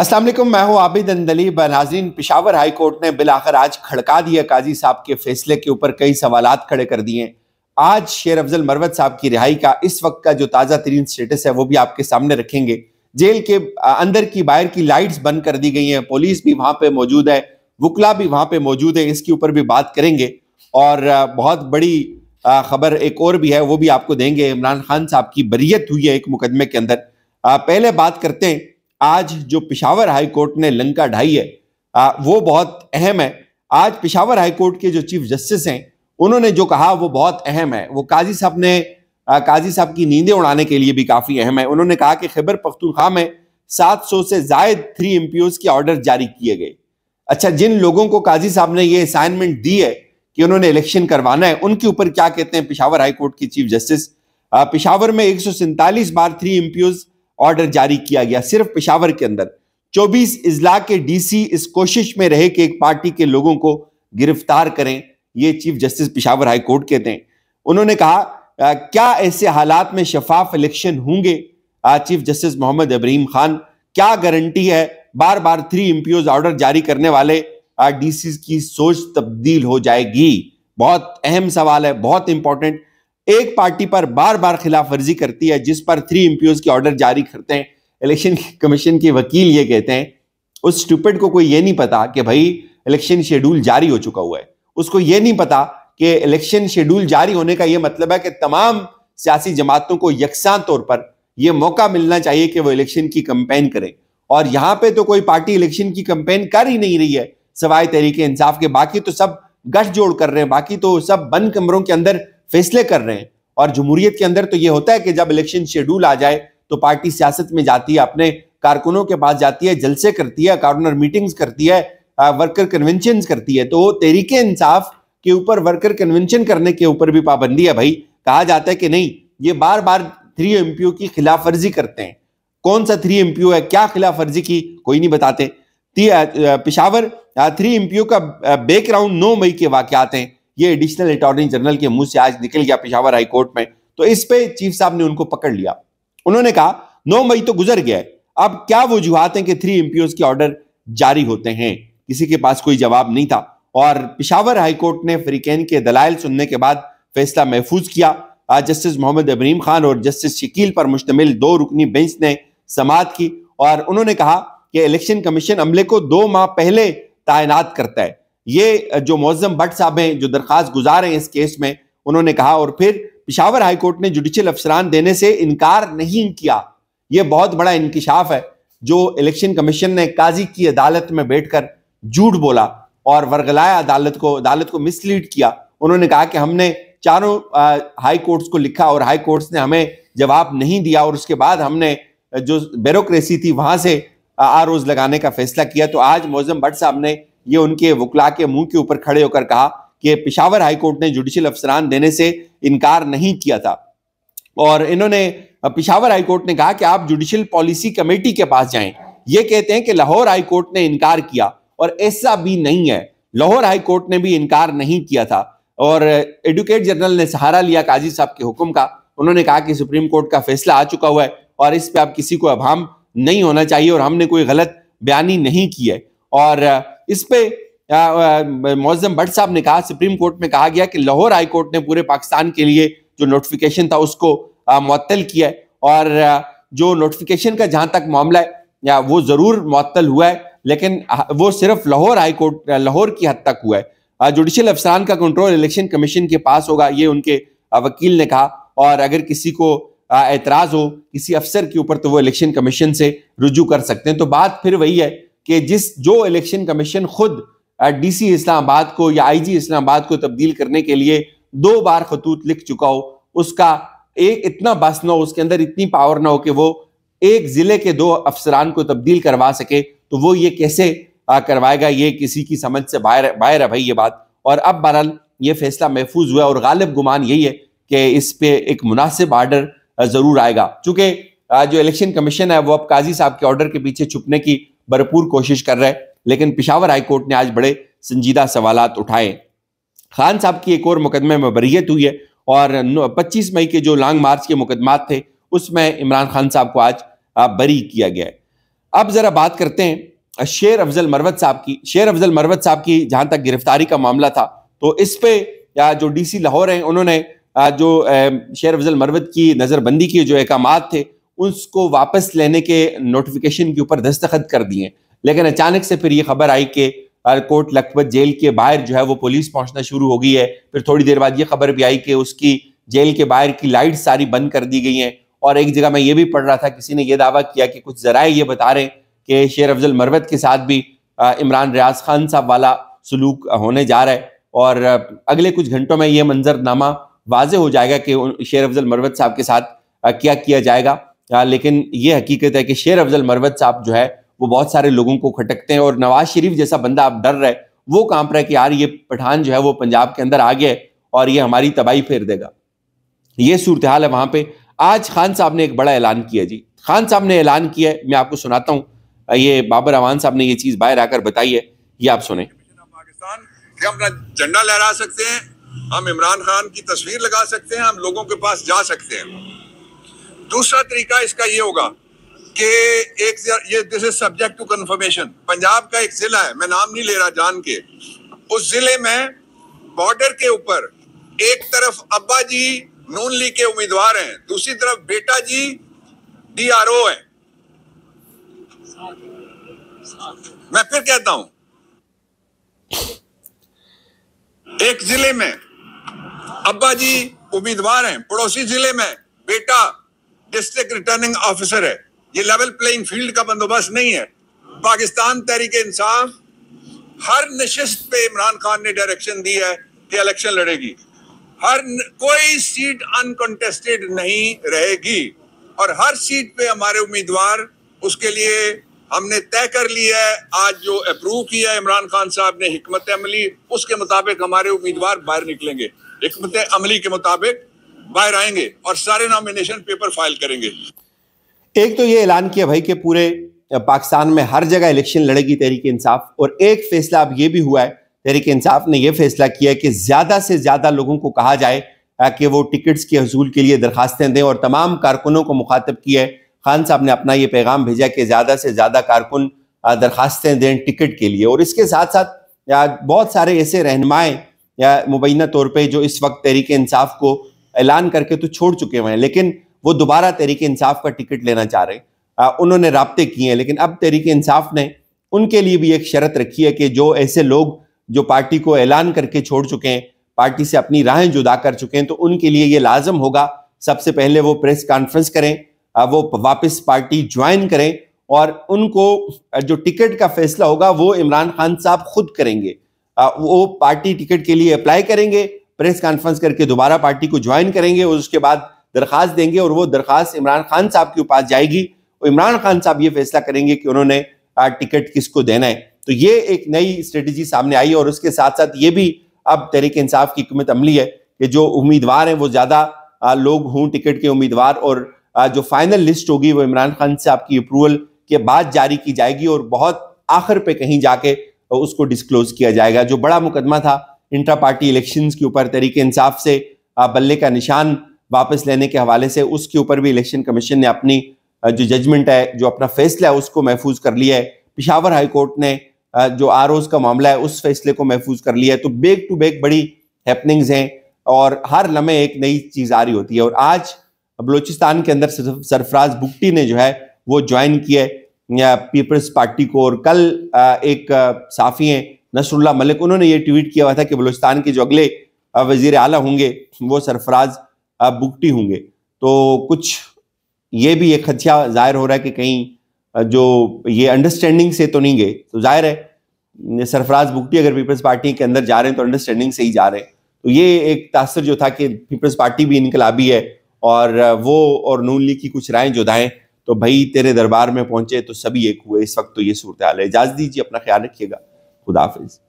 असलम मैं हूँ आबिद अंदली बनाजरीन पिशावर हाई कोर्ट ने बिलाखर आज खड़का दिया काजी साहब के फैसले के ऊपर कई सवाल खड़े कर दिए आज शेर अफजल मरवत साहब की रिहाई का इस वक्त का जो ताज़ा तरीन स्टेटस है वो भी आपके सामने रखेंगे जेल के अंदर की बाहर की लाइट्स बंद कर दी गई हैं पुलिस भी वहाँ पे मौजूद है वकला भी वहाँ पर मौजूद है इसके ऊपर भी बात करेंगे और बहुत बड़ी खबर एक और भी है वो भी आपको देंगे इमरान खान साहब की बरीयत हुई है एक मुकदमे के अंदर पहले बात करते हैं आज जो पिशावर हाई कोर्ट ने लंका ढाई है आ, वो बहुत अहम है आज पिशावर हाई कोर्ट के जो चीफ जस्टिस हैं उन्होंने जो कहा वो बहुत अहम है वो काजी साहब ने आ, काजी साहब की नींदें उड़ाने के लिए भी काफ़ी अहम है उन्होंने कहा कि खैबर पख्तूनख्वा में 700 से जायद थ्री एम के ऑर्डर जारी किए गए अच्छा जिन लोगों को काजी साहब ने ये असाइनमेंट दी है कि उन्होंने इलेक्शन करवाना है उनके ऊपर क्या कहते हैं पिशावर हाईकोर्ट के की चीफ जस्टिस पिशावर में एक बार थ्री एम ऑर्डर जारी किया गया सिर्फ पिशावर के अंदर 24 इजला के डीसी इस कोशिश में रहे कि एक पार्टी के लोगों को गिरफ्तार करें ये chief justice Peshawar high court के थे उन्होंने कहा आ, क्या ऐसे हालात में शफाफ इलेक्शन होंगे चीफ जस्टिस मोहम्मद इब्राहिम खान क्या गारंटी है बार बार थ्री एमपीओज ऑर्डर जारी करने वाले डीसी की सोच तब्दील हो जाएगी बहुत अहम सवाल है बहुत इंपॉर्टेंट एक पार्टी पर बार बार खिलाफ वर्जी करती है जिस पर थ्री एमपीओज की ऑर्डर जारी करते हैं इलेक्शन कमीशन के वकील ये कहते हैं उस स्टूपेड को कोई ये नहीं पता कि भाई इलेक्शन शेड्यूल जारी हो चुका हुआ है उसको ये नहीं पता कि इलेक्शन शेड्यूल जारी होने का ये मतलब है कि तमाम सियासी जमातों को यकसा तौर पर यह मौका मिलना चाहिए कि वो इलेक्शन की कंपेन करें और यहाँ पे तो कोई पार्टी इलेक्शन की कंपेन कर ही नहीं रही है सवाए तरीके इंसाफ के बाकी तो सब गठजोड़ कर रहे हैं बाकी तो सब बंद कमरों के अंदर फैसले कर रहे हैं और जमहूरियत के अंदर तो ये होता है कि जब इलेक्शन शेड्यूल आ जाए तो पार्टी सियासत में जाती है अपने कारकुनों के पास जाती है जलसे करती है कॉर्नर मीटिंग्स करती है वर्कर कन्वेंशन करती है तो तरीके इंसाफ के ऊपर वर्कर कन्वेंशन करने के ऊपर भी पाबंदी है भाई कहा जाता है कि नहीं ये बार बार थ्री एम की खिलाफ वर्जी करते हैं कौन सा थ्री एम है क्या खिलाफ वर्जी की कोई नहीं बताते पिशावर थ्री एम का बैकग्राउंड नौ मई के वाकत हैं ये एडिशनल अटॉर्नी जनरल के मुंह से आज निकल गया पिशावर हाईकोर्ट में तो इस पे चीफ साहब ने उनको पकड़ लिया उन्होंने कहा नौ मई तो गुजर गया अब क्या वजूहत है कि थ्री एमपीओ के ऑर्डर जारी होते हैं किसी के पास कोई जवाब नहीं था और पिशावर हाईकोर्ट ने फरीकैन के दलाइल सुनने के बाद फैसला महफूज किया आज जस्टिस मोहम्मद अब्रीम खान और जस्टिस शकील पर मुश्तमिल दो रुकनी बेंच ने समात की और उन्होंने कहा कि इलेक्शन कमीशन अमले को दो माह पहले तैनात करता है ये जो मुजम भट्ट साहब हैं जो दरख्वास्त गुजार हैं इस केस में उन्होंने कहा और फिर पिशावर हाईकोर्ट ने जुडिशल अफसरान देने से इनकार नहीं किया ये बहुत बड़ा इंकशाफ है जो इलेक्शन कमीशन ने काजी की अदालत में बैठकर झूठ बोला और वर्गलाया अदालत को अदालत को मिसलीड किया उन्होंने कहा कि हमने चारों हाई कोर्ट्स को लिखा और हाई कोर्ट्स ने हमें जवाब नहीं दिया और उसके बाद हमने जो ब्यूरोक्रेसी थी वहां से आरोज लगाने का फैसला किया तो आज मोजम भट्ट साहब ने ये उनके वकला के मुंह के ऊपर खड़े होकर कहा कि पिशावर हाईकोर्ट ने जुडिशियल अफसरान देने से इनकार नहीं किया था और इन्होंने पिशावर हाईकोर्ट ने कहा कि आप जुडिशियल पॉलिसी कमेटी के पास जाएं ये कहते हैं कि लाहौर हाईकोर्ट ने इनकार किया और ऐसा भी नहीं है लाहौर हाईकोर्ट ने भी इनकार नहीं किया था और एडवोकेट जनरल ने सहारा लिया काजी साहब के हुक्म का उन्होंने कहा कि सुप्रीम कोर्ट का फैसला आ चुका हुआ है और इस पर आप किसी को अभाम नहीं होना चाहिए और हमने कोई गलत बयानी नहीं की है और इस पे मोजम भट्ट साहब ने कहा सुप्रीम कोर्ट में कहा गया कि लाहौर हाई कोर्ट ने पूरे पाकिस्तान के लिए जो नोटिफिकेशन था उसको मअतल किया है और जो नोटिफिकेशन का जहां तक मामला है या वो ज़रूर मअतल हुआ है लेकिन वो सिर्फ लाहौर हाई कोर्ट लाहौर की हद तक हुआ है जुडिशल अफसरान का कंट्रोल इलेक्शन कमीशन के पास होगा ये उनके वकील ने कहा और अगर किसी को एतराज़ हो किसी अफसर के ऊपर तो वो इलेक्शन कमीशन से रुजू कर सकते हैं तो बात फिर वही है कि जिस जो इलेक्शन कमीशन खुद डीसी इस्लामाबाद को या आईजी इस्लामाबाद को तब्दील करने के लिए दो बार खतूत लिख चुका हो उसका एक इतना बस ना हो उसके अंदर इतनी पावर ना हो कि वो एक जिले के दो अफसरान को तब्दील करवा सके तो वो ये कैसे करवाएगा ये किसी की समझ से बाहर बाहर है भाई ये बात और अब बहरहाल ये फैसला महफूज हुआ और गालिब गुमान यही है कि इस पर एक मुनासिब आर्डर ज़रूर आएगा चूँकि जो इलेक्शन कमीशन है वो अब काजी साहब के ऑर्डर के पीछे छुपने की भरपूर कोशिश कर रहे लेकिन पिशावर हाईकोर्ट ने आज बड़े संजीदा सवाल उठाए खान साहब की एक और मुकदमे में बरीत हुई है और 25 मई के जो लॉन्ग मार्च के मुकदमा थे उसमें इमरान खान साहब को आज बरी किया गया है अब ज़रा बात करते हैं शेर अफजल मरवत साहब की शेर अफजल मरवत साहब की जहां तक गिरफ्तारी का मामला था तो इस पे या जो डीसी लाहौर हैं उन्होंने जो शेर अफजल मरवत की नज़रबंदी के जो अहकाम थे उसको वापस लेने के नोटिफिकेशन के ऊपर दस्तखत कर दिए लेकिन अचानक से फिर ये खबर आई कि कोर्ट लखपत जेल के बाहर जो है वो पुलिस पहुंचना शुरू हो गई है फिर थोड़ी देर बाद ये खबर भी आई कि उसकी जेल के बाहर की लाइट सारी बंद कर दी गई हैं और एक जगह मैं ये भी पढ़ रहा था किसी ने यह दावा किया कि कुछ जराए ये बता रहे हैं कि शेर अफजल मरवत के साथ भी इमरान रियाज खान साहब वाला सलूक होने जा रहा है और अगले कुछ घंटों में ये मंजरनामा वाज हो जाएगा कि शेर अफजल मरवत साहब के साथ क्या किया जाएगा लेकिन ये हकीकत है कि शेर अफजल मरवत साहब जो है वो बहुत सारे लोगों को खटकते हैं और नवाज शरीफ जैसा बंदा आप डर रहे वो कांप रहा है कि यार ये पठान जो है वो पंजाब के अंदर आ गया और ये हमारी तबाही फेर देगा ये सूरत हाल है वहां पे आज खान साहब ने एक बड़ा ऐलान किया जी खान साहब ने ऐलान किया है मैं आपको सुनाता हूँ ये बाबर अवान साहब ने ये चीज़ बाहर आकर बताई है ये आप सुने पाकिस्तान अपना झंडा लहरा सकते हैं हम इमरान खान की तस्वीर लगा सकते हैं हम लोगों के पास जा सकते हैं दूसरा तरीका इसका ये होगा कि एक ये this is subject to confirmation Punjab का एक जिला है मैं नाम नहीं ले रहा जान के उस जिले में बॉर्डर के ऊपर एक तरफ अब्बा जी नून लीग के उम्मीदवार हैं दूसरी तरफ बेटा जी डीआरओ है मैं फिर कहता हूं एक जिले में अब्बा जी उम्मीदवार हैं पड़ोसी जिले में बेटा डिस्ट्रिक्ट रिटर्निंग ऑफिसर है ये लेवल प्लेइंग फील्ड का बंदोबस्त नहीं है पाकिस्तान तहरीक इंसाफ हर नशस्त पे इमरान खान ने डायरेक्शन दी है कि इलेक्शन लड़ेगी हर न, कोई सीट अनकंटेस्टेड नहीं रहेगी और हर सीट पे हमारे उम्मीदवार उसके लिए हमने तय कर लिया है आज जो अप्रूव किया है इमरान खान साहब ने हमत अमली उसके मुताबिक हमारे उम्मीदवार बाहर निकलेंगे हमत अमली के मुताबिक बाहर आएंगे और सारे नॉमिनेशन पेपर फाइल करेंगे एक तो ये ऐलान किया भाई कि पूरे पाकिस्तान में हर जगह इलेक्शन लड़ेगी तहरीक इंसाफ और एक फैसला अब ये भी हुआ है तहरीक इंसाफ ने यह फैसला किया है कि ज्यादा से ज्यादा लोगों को कहा जाए कि वो टिकट्स के हजूल के लिए दरखास्तें दें और तमाम कारकुनों को मुखातब किया है खान साहब ने अपना ये पैगाम भेजा कि ज्यादा से ज्यादा कारकुन दरखास्तें दें टिकट के लिए और इसके साथ साथ बहुत सारे ऐसे रहनुमाएं या मुबैना तौर पर जो इस वक्त तहरीक इंसाफ को ऐलान करके तो छोड़ चुके हुए हैं लेकिन वो दोबारा तरीके इंसाफ का टिकट लेना चाह रहे हैं उन्होंने रबते किए हैं लेकिन अब तरीके इंसाफ ने उनके लिए भी एक शर्त रखी है कि जो ऐसे लोग जो पार्टी को ऐलान करके छोड़ चुके हैं पार्टी से अपनी राहें जुदा कर चुके हैं तो उनके लिए ये लाजम होगा सबसे पहले वो प्रेस कॉन्फ्रेंस करें वो वापस पार्टी ज्वाइन करें और उनको जो टिकट का फैसला होगा वो इमरान खान साहब खुद करेंगे वो पार्टी टिकट के लिए अप्लाई करेंगे प्रेस कॉन्फ्रेंस करके दोबारा पार्टी को ज्वाइन करेंगे और उसके बाद दरखास्त देंगे और वो दरखास्त इमरान खान साहब के पास जाएगी और इमरान खान साहब ये फैसला करेंगे कि उन्होंने टिकट किसको देना है तो ये एक नई स्ट्रेटजी सामने आई और उसके साथ साथ ये भी अब तहरीक इंसाफ की हमत अमली है कि जो उम्मीदवार हैं वो ज़्यादा लोग हों टिकट के उम्मीदवार और जो फाइनल लिस्ट होगी वो इमरान खान साहब की अप्रूवल के बाद जारी की जाएगी और बहुत आखिर पे कहीं जाके उसको डिस्क्लोज किया जाएगा जो बड़ा मुकदमा था इंटर पार्टी इलेक्शन के ऊपर तरीके इंसाफ से बल्ले का निशान वापस लेने के हवाले से उसके ऊपर भी इलेक्शन कमीशन ने अपनी जो जजमेंट है जो अपना फैसला है उसको महफूज कर लिया है पिशावर हाई कोर्ट ने जो आर का मामला है उस फैसले को महफूज कर लिया है तो बेग टू बेग बड़ी हैपनिंग्स हैं और हर लम्हे एक नई चीज़ आ रही होती है और आज बलूचिस्तान के अंदर सरफराज बुगटी ने जो है वो ज्वाइन किया है पीपल्स पार्टी को और कल एक साफ़ी हैं नसरुल्ला मलिक उन्होंने ये ट्वीट किया हुआ था कि बलूचिस्तान के जो अगले वजीर आला होंगे वो सरफराज बुगटी होंगे तो कुछ ये भी एक खदशा जाहिर हो रहा है कि कहीं जो ये अंडरस्टैंडिंग से तो नहीं गए तो जाहिर है सरफराज बुगटी अगर पीपल्स पार्टी के अंदर जा रहे हैं तो अंडरस्टैंडिंग से ही जा रहे हैं तो ये एक तासर जो था कि पीपल्स पार्टी भी इनकलाबी है और वो और नून लीग की कुछ राय जो दाएँ तो भाई तेरे दरबार में पहुंचे तो सभी एक हुए इस वक्त तो ये सूरत हाल है इजाज़त दीजिए अपना ख्याल रखिएगा da Dafres.